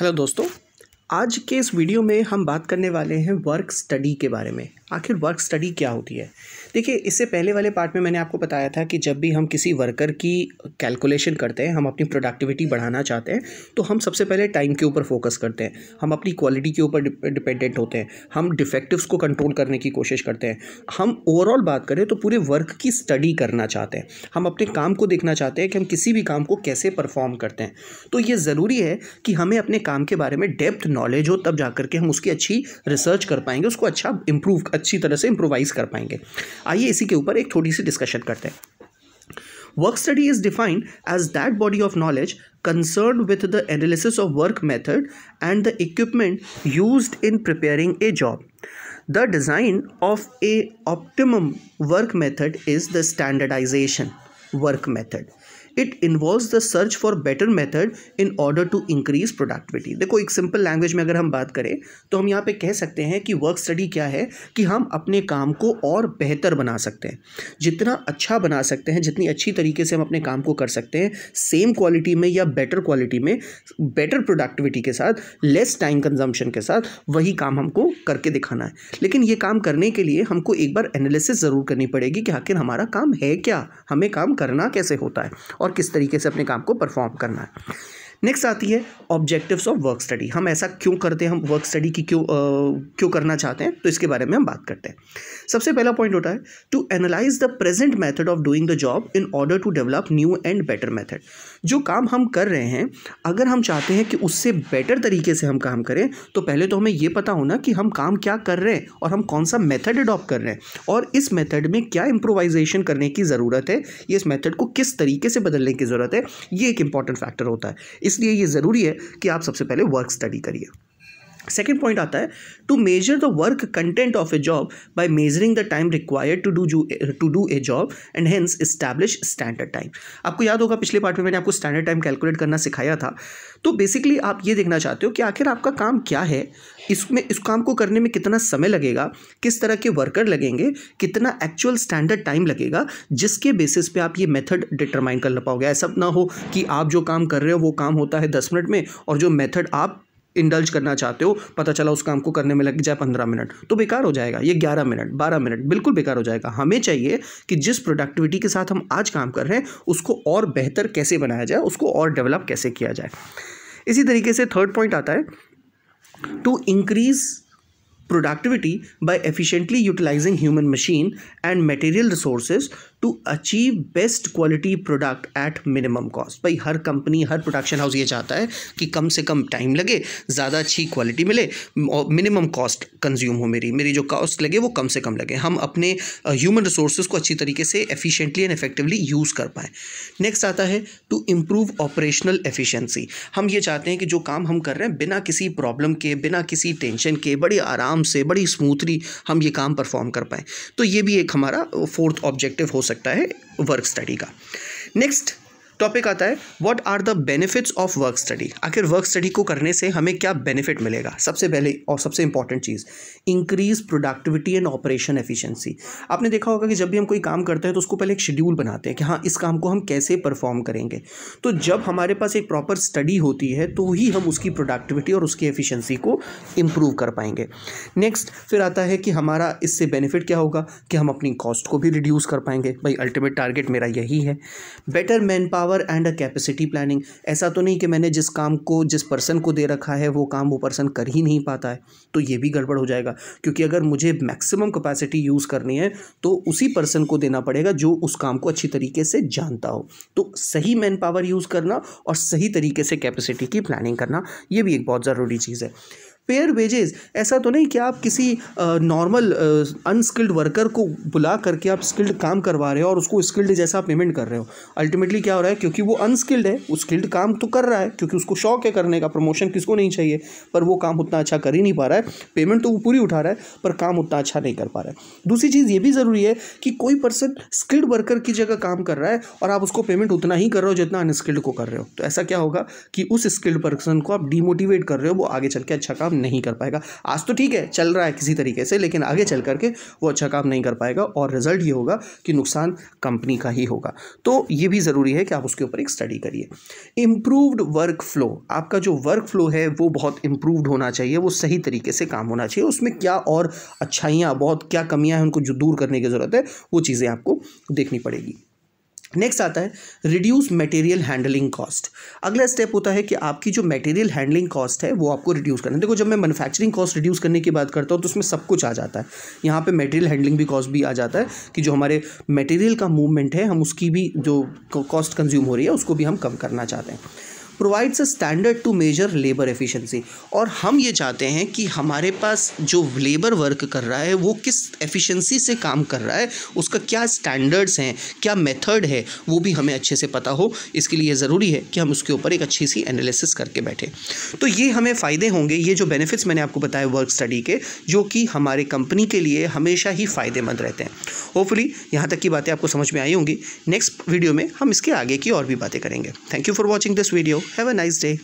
Hello दोस्तों आज के इस वीडियो में हम बात करने वाले हैं वर्क स्टडी के बारे में आखिर वर्क स्टडी क्या होती है देखिए इससे पहले वाले पार्ट में मैंने आपको बताया था कि जब भी हम किसी वर्कर की कैलकुलेशन करते हैं हम अपनी प्रोडक्टिविटी बढ़ाना चाहते हैं तो हम सबसे पहले टाइम के ऊपर फोकस करते हैं हम अपनी क्वालिटी के ऊपर डिपेंडेंट होते हैं हम डिफेक्टिव्स को कंट्रोल करने की कोशिश करते हैं हम ओवरऑल बात करें तो पूरे वर्क की स्टडी करना चाहते हैं हम अपने काम को देखना चाहते हैं कि हम किसी भी काम को कैसे परफॉर्म करते हैं तो ये ज़रूरी है कि हमें अपने काम के बारे में डेप्थ नॉलेज हो तब जा के हम उसकी अच्छी रिसर्च कर पाएंगे उसको अच्छा इम्प्रूव अच्छी तरह से इम्प्रोवाइज कर पाएंगे आइए इसी के ऊपर एक थोड़ी सी डिस्कशन करते हैं work study is defined as that body of knowledge concern with the analysis of work method and the equipment use in preparing a job the design of a optimum work method is the standardisation work method it involve the search for better method in order to increase productivity देखो एक simple language में अगर हम बात करें तो हम यहाँ पे कह सकते हैं कि वर्क स्टडी क्या है कि हम अपने काम को और बेहतर बना सकते हैं जितना अच्छा बना सकते हैं जितनी अच्छी तरीके से हम अपने काम को कर सकते हैं सेम क्वालिटी में या बेटर क्वालिटी में बेटर प्रोडक्टिविटी के साथ लेस टाइम कंजम्पशन के साथ वही काम हमको करके दिखाना है लेकिन ये काम करने के लिए हमको एक बार एनालिसिस ज़रूर करनी पड़ेगी कि आखिर हमारा काम है क्या हमें काम करना कैसे होता है और और किस तरीके से अपने काम को परफॉर्म करना है नेक्स्ट आती है ऑब्जेक्टिव्स ऑफ वर्क स्टडी हम ऐसा क्यों करते हैं हम वर्क स्टडी की क्यों आ, क्यों करना चाहते हैं तो इसके बारे में हम बात करते हैं सबसे पहला पॉइंट होता है to analyse the present method of doing the job in order to develop new and better method जो काम हम कर रहे हैं अगर हम चाहते हैं कि उससे बेटर तरीके से हम काम करें तो पहले तो हमें यह पता होना कि हम काम क्या कर रहे हैं और हम कौन सा मेथड अडॉप्ट कर रहे हैं और इस मेथड में क्या इम्प्रोवाइजेशन करने की ज़रूरत है इस मेथड को किस तरीके से बदलने की ज़रूरत है ये एक इंपॉर्टेंट फैक्टर होता है इसलिए ये ज़रूरी है कि आप सबसे पहले वर्क स्टडी करिए सेकेंड पॉइंट आता है to measure the work content of a job by measuring the time required to do to do a job and hence establish standard time आपको याद होगा पिछले पार्ट में मैंने आपको स्टैंडर्ड टाइम कैलकुलेट करना सिखाया था तो बेसिकली आप ये देखना चाहते हो कि आखिर आपका काम क्या है इसमें इस काम को करने में कितना समय लगेगा किस तरह के वर्कर लगेंगे कितना एक्चुअल स्टैंडर्ड टाइम लगेगा जिसके बेसिस पे आप ये मेथड डिटरमाइन कर पाओगे ऐसा ना हो कि आप जो काम कर रहे हो वो काम होता है दस मिनट में और जो मेथड आप इंडल्ज करना चाहते हो पता चला उस काम को करने में लग जाए पंद्रह मिनट तो बेकार हो जाएगा ये ग्यारह मिनट बारह मिनट बिल्कुल बेकार हो जाएगा हमें चाहिए कि जिस प्रोडक्टिविटी के साथ हम आज काम कर रहे हैं उसको और बेहतर कैसे बनाया जाए उसको और डेवलप कैसे किया जाए इसी तरीके से थर्ड पॉइंट आता है to increase productivity by efficiently utilising human machine and material resources to achieve best quality product at minimum cost भाई हर कंपनी हर प्रोडक्शन हाउस ये चाहता है कि कम से कम टाइम लगे ज़्यादा अच्छी क्वालिटी मिले और मिनिमम कॉस्ट कंज्यूम हो मेरी मेरी जो कॉस्ट लगे वो कम से कम लगे हम अपने ह्यूमन uh, रिसोर्सेज को अच्छी तरीके से एफिशिएंटली एंड इफेक्टिवली यूज़ कर पाएँ नेक्स्ट आता है टू इम्प्रूव ऑपरेशनल एफिशेंसी हम ये चाहते हैं कि जो काम हम कर रहे हैं बिना किसी प्रॉब्लम के बिना किसी टेंशन के बड़े आराम आराम से बड़ी स्मूथली हम ये काम परफॉर्म कर पाएँ तो ये भी एक हमारा फोर्थ ऑब्जेक्टिव हो सकता है वर्क स्टडी का नेक्स्ट टॉपिक आता है what are the benefits of work study आखिर वर्क स्टडी को करने से हमें क्या बेनिफिट मिलेगा सबसे पहले और सबसे इंपॉर्टेंट चीज़ increase productivity and operation efficiency आपने देखा होगा कि जब भी हम कोई काम करते हैं तो उसको पहले एक शेड्यूल बनाते हैं कि हाँ इस काम को हम कैसे परफॉर्म करेंगे तो जब हमारे पास एक प्रॉपर स्टडी होती है तो ही हम उसकी प्रोडक्टिविटी और उसकी एफिशिएंसी को इम्प्रूव कर पाएंगे नेक्स्ट फिर आता है कि हमारा इससे बेनिफिट क्या होगा कि हम अपनी कॉस्ट को भी रिड्यूस कर पाएंगे भाई अल्टीमेट टारगेट मेरा यही है better man power power and a capacity planning ऐसा तो नहीं कि मैंने जिस काम को जिस पर्सन को दे रखा है वो काम वो पर्सन कर ही नहीं पाता है तो ये भी गड़बड़ हो जाएगा क्योंकि अगर मुझे मैक्सिमम कैपेसिटी यूज़ करनी है तो उसी पर्सन को देना पड़ेगा जो उस काम को अच्छी तरीके से जानता हो तो सही मैन पावर यूज़ करना और सही तरीके से कैपेसिटी की प्लानिंग करना ये भी एक बहुत ज़रूरी चीज़ है पेयर वेजेस ऐसा तो नहीं कि आप किसी नॉर्मल अनस्किल्ड वर्कर को बुला करके आप स्किल्ड काम करवा रहे हो और उसको स्किल्ड जैसा पेमेंट कर रहे हो अल्टीमेटली क्या हो रहा है क्योंकि वो अनस्किल्ड है वो स्किल्ड काम तो कर रहा है क्योंकि उसको शौक है करने का प्रमोशन किसको नहीं चाहिए पर वो काम उतना अच्छा कर ही नहीं पा रहा है पेमेंट तो वो पूरी उठा रहा है पर काम उतना अच्छा नहीं कर पा रहा है दूसरी चीज़ ये भी ज़रूरी है कि कोई पर्सन स्किल्ड वर्कर की जगह काम कर रहा है और आप उसको पेमेंट उतना ही कर रहे हो जितना अनस्किल्ड को कर रहे हो तो ऐसा क्या होगा कि उस स्किल्ड पर्सन को आप डिमोटिवेट कर रहे हो वो आगे चल के अच्छा काम नहीं कर पाएगा आज तो ठीक है चल रहा है किसी तरीके से लेकिन आगे चल करके वो अच्छा काम नहीं कर पाएगा और रिजल्ट ये होगा कि नुकसान कंपनी का ही होगा तो ये भी ज़रूरी है कि आप उसके ऊपर एक स्टडी करिए इम्प्रूवड वर्क फ्लो आपका जो वर्क फ्लो है वो बहुत इम्प्रूवड होना चाहिए वो सही तरीके से काम होना चाहिए उसमें क्या और अच्छाइयाँ बहुत क्या कमियाँ हैं उनको जो दूर करने की ज़रूरत है वो चीज़ें आपको देखनी पड़ेगी नेक्स्ट आता है रिड्यूस मटेरियल हैंडलिंग कॉस्ट अगला स्टेप होता है कि आपकी जो मटेरियल हैंडलिंग कॉस्ट है वो आपको रिड्यूस करना है देखो जब मैं मैन्युफैक्चरिंग कॉस्ट रिड्यूस करने की बात करता हूँ तो उसमें सब कुछ आ जाता है यहाँ पे मटेरियल हैंडलिंग भी कॉस्ट भी आ जाता है कि जो हमारे मटेरियल का मूवमेंट है हम उसकी भी जो कॉस्ट कंज्यूम हो रही है उसको भी हम कम करना चाहते हैं provides a standard to measure labour efficiency और हम ये चाहते हैं कि हमारे पास जो लेबर वर्क कर रहा है वो किस एफिशिएंसी से काम कर रहा है उसका क्या स्टैंडर्ड्स हैं क्या मेथड है वो भी हमें अच्छे से पता हो इसके लिए ज़रूरी है कि हम उसके ऊपर एक अच्छी सी एनालिसिस करके बैठे तो ये हमें फ़ायदे होंगे ये जो बेनिफिट्स मैंने आपको बताया वर्क स्टडी के जो कि हमारे कंपनी के लिए हमेशा ही फ़ायदेमंद रहते हैं होपफुली यहाँ तक की बातें आपको समझ में आई होंगी नेक्स्ट वीडियो में हम इसके आगे की और भी बातें करेंगे thank you for watching this video Have a nice day.